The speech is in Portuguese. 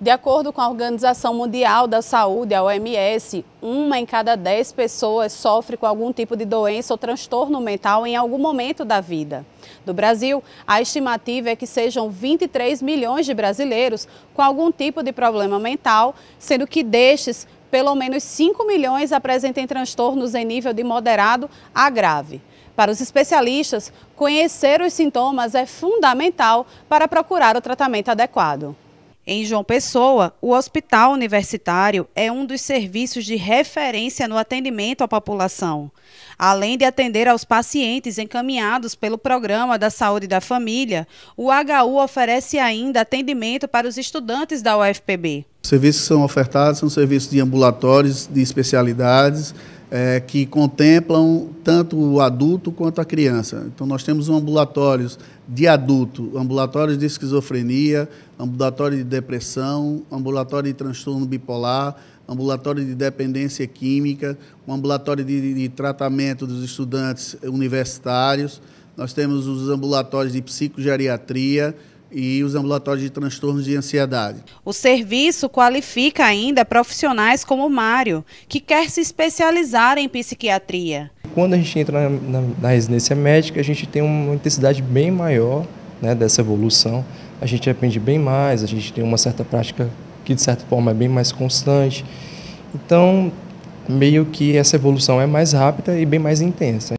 De acordo com a Organização Mundial da Saúde, a OMS, uma em cada dez pessoas sofre com algum tipo de doença ou transtorno mental em algum momento da vida. No Brasil, a estimativa é que sejam 23 milhões de brasileiros com algum tipo de problema mental, sendo que destes, pelo menos 5 milhões apresentem transtornos em nível de moderado a grave. Para os especialistas, conhecer os sintomas é fundamental para procurar o tratamento adequado. Em João Pessoa, o Hospital Universitário é um dos serviços de referência no atendimento à população. Além de atender aos pacientes encaminhados pelo Programa da Saúde da Família, o HU oferece ainda atendimento para os estudantes da UFPB. Os serviços que são ofertados são serviços de ambulatórios, de especialidades, é, que contemplam tanto o adulto quanto a criança. Então, nós temos ambulatórios de adulto, ambulatórios de esquizofrenia, ambulatório de depressão, ambulatório de transtorno bipolar, ambulatório de dependência química, um ambulatório de, de tratamento dos estudantes universitários, nós temos os ambulatórios de psicogeriatria, e os ambulatórios de transtornos de ansiedade. O serviço qualifica ainda profissionais como Mário, que quer se especializar em psiquiatria. Quando a gente entra na, na, na residência médica, a gente tem uma intensidade bem maior né, dessa evolução. A gente aprende bem mais, a gente tem uma certa prática que, de certa forma, é bem mais constante. Então, meio que essa evolução é mais rápida e bem mais intensa.